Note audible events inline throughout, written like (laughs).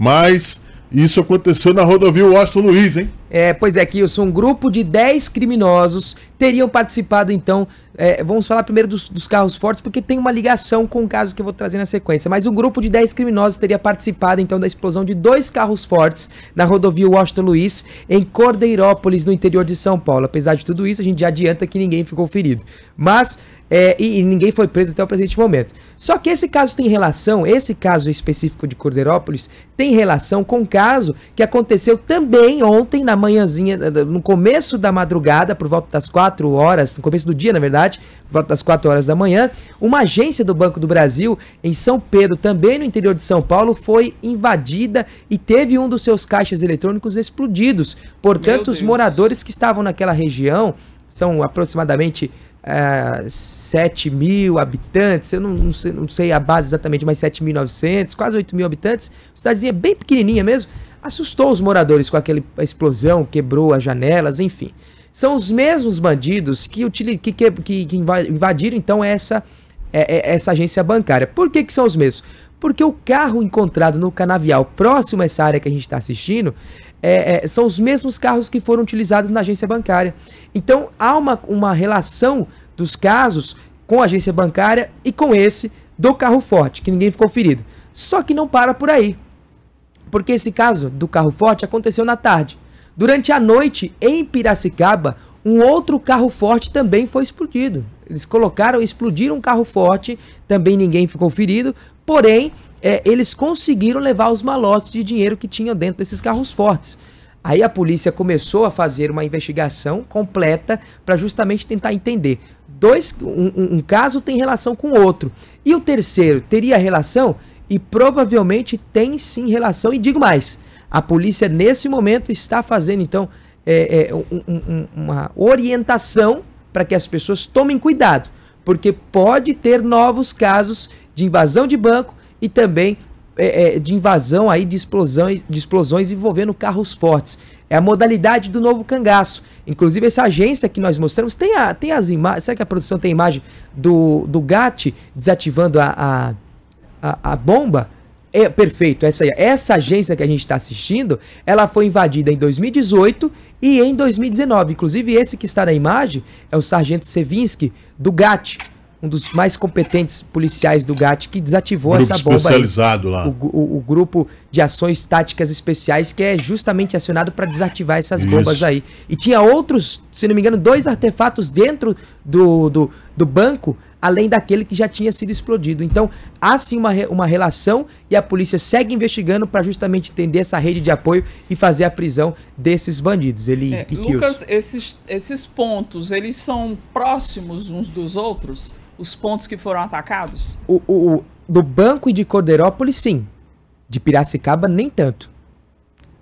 Mas isso aconteceu na rodovia Washington Luiz, hein? É, pois é, Kilson, um grupo de 10 criminosos teriam participado, então, é, vamos falar primeiro dos, dos, carros fortes, porque tem uma ligação com o caso que eu vou trazer na sequência, mas um grupo de 10 criminosos teria participado, então, da explosão de dois carros fortes na rodovia Washington Luiz, em Cordeirópolis, no interior de São Paulo. Apesar de tudo isso, a gente já adianta que ninguém ficou ferido, mas... É, e, e ninguém foi preso até o presente momento. Só que esse caso tem relação, esse caso específico de Cordeirópolis, tem relação com um caso que aconteceu também ontem na manhãzinha, eh, no começo da madrugada, por volta das 4 horas, no começo do dia, na verdade, por volta das 4 horas da manhã, uma agência do Banco do Brasil, em São Pedro, também no interior de São Paulo, foi invadida e teve um dos seus caixas eletrônicos explodidos. Portanto, os moradores que estavam naquela região, são aproximadamente uh, eh, 7 mil habitantes, eu não, não, sei, não sei a base exatamente, mas 7.900, quase 8 mil habitantes, cidadezinha bem pequenininha mesmo, assustou os moradores com aquela explosão, quebrou as janelas, enfim. São os mesmos bandidos que, utiliz... que, que, que invadiram então essa, é, é, essa agência bancária. Por que, que são os mesmos? Porque o carro encontrado no canavial próximo a essa área que a gente está assistindo é, é, são os mesmos carros que foram utilizados na agência bancária. Então há uma, uma relação dos casos com a agência bancária e com esse do carro forte, que ninguém ficou ferido. Só que não para por aí. Porque esse caso do carro forte aconteceu na tarde. Durante a noite, em Piracicaba, um outro carro forte também foi explodido. Eles colocaram, explodiram um carro forte, também ninguém ficou ferido, porém, é, eles conseguiram levar os malotes de dinheiro que tinham dentro desses carros fortes. Aí a polícia começou a fazer uma investigação completa para justamente tentar entender. Dois, um, um, caso tem relação com o outro. E o terceiro teria relação? e provavelmente tem sim relação. E digo mais, a polícia nesse momento está fazendo então é, é, um, um, uma orientação para que as pessoas tomem cuidado, porque pode ter novos casos de invasão de banco e também é, é, de invasão aí de explosões, de explosões envolvendo carros fortes. É a modalidade do novo cangaço. Inclusive, essa agência que nós mostramos tem, a, tem as imagens. Será que a produção tem imagem do, do GAT desativando a, a a, a bomba, é, perfeito, essa, essa agência que a gente está assistindo, ela foi invadida em 2018 e em 2019. Inclusive, esse que está na imagem é o Sargento Sevinsky, do GAT, um dos mais competentes policiais do GAT, que desativou grupo essa bomba. especializado aí, lá. O, o, o, grupo de ações táticas especiais, que é justamente acionado para desativar essas Isso. bombas aí. E tinha outros, se não me engano, dois artefatos dentro do, do do banco, além daquele que já tinha sido explodido. Então, há sim uma, uma relação e a polícia segue investigando para justamente entender essa rede de apoio e fazer a prisão desses bandidos. Ele é, Lucas, esses, esses pontos, eles são próximos uns dos outros? Os pontos que foram atacados? O, o, o do banco e de Corderópolis, sim. De Piracicaba, nem tanto.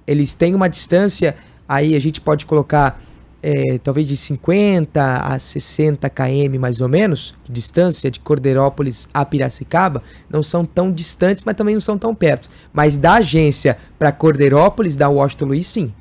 Eles têm uma distância, aí a gente pode colocar é, talvez de 50 a 60 km mais ou menos, de distância de Cordeirópolis a Piracicaba, não são tão distantes, mas também não são tão perto. Mas da agência para Cordeirópolis, da Washington Luiz, sim.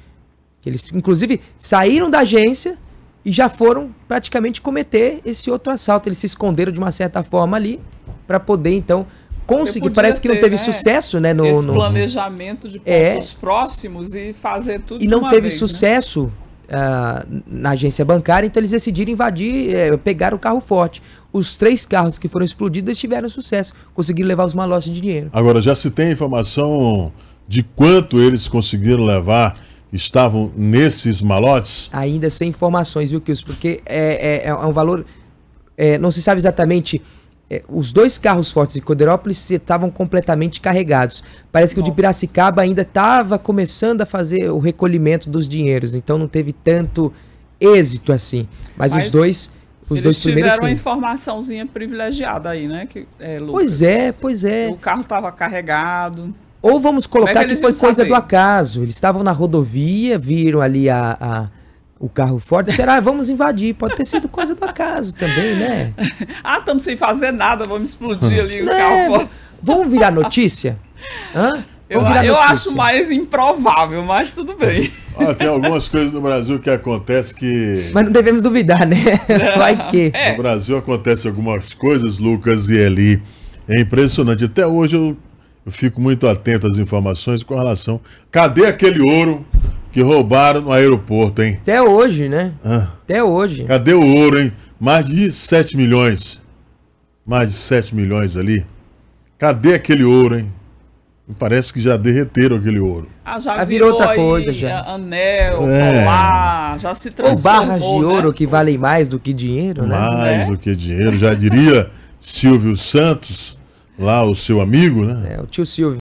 Eles, inclusive, saíram da agência e já foram praticamente cometer esse outro assalto. Eles se esconderam de uma certa forma ali para poder, então, conseguir. Parece que não teve né? sucesso, né? No, Esse no... planejamento de é. pontos é. próximos e fazer tudo. E não teve vez, né? sucesso né? uh, na agência bancária, então eles decidiram invadir, é, pegar o carro forte. Os três carros que foram explodidos tiveram sucesso, conseguiram levar os malotes de dinheiro. Agora, já se tem informação de quanto eles conseguiram levar? Estavam nesses malotes? Ainda sem informações, viu, Kilson? Porque é, é, é um valor. É, não se sabe exatamente é, os dois carros fortes de Coderópolis estavam completamente carregados. Parece que Nossa. o de Piracicaba ainda estava começando a fazer o recolhimento dos dinheiros, então não teve tanto êxito assim. Mas, Mas os dois, os dois primeiros tiveram uma informaçãozinha privilegiada aí, né? Que, é, Lucas, pois é, pois é. O carro estava carregado. Ou vamos é colocar é que, que, foi coisa saber? do acaso. Eles estavam na rodovia, viram ali a, a o carro forte, será? Ah, vamos invadir. Pode ter sido coisa do acaso também, né? (laughs) ah, estamos sem fazer nada, vamos explodir ali o né? carro forte. Vamos virar notícia? Hã? Eu, eu acho mais improvável, mas tudo bem. (laughs) Ah, tem algumas coisas no Brasil que acontece que. Mas não devemos duvidar, né? Vai que. É. No Brasil acontece algumas coisas, Lucas e Eli. É impressionante. Até hoje eu, eu fico muito atento às informações com relação. Cadê aquele ouro? que roubaram no aeroporto, hein? Até hoje, né? Ah. Até hoje. Cadê o ouro, hein? Mais de 7 milhões. Mais de 7 milhões ali. Cadê aquele ouro, hein? Parece que já derreteram aquele ouro. Ah, já, ah, virou, virou, outra coisa, aí, já. Anel, é. colar, já se transformou. Ou barras de né? ouro né? que valem mais do que dinheiro, mais né? Mais é. do que dinheiro, já diria Silvio Santos, lá o seu amigo, né? É, o tio Silvio.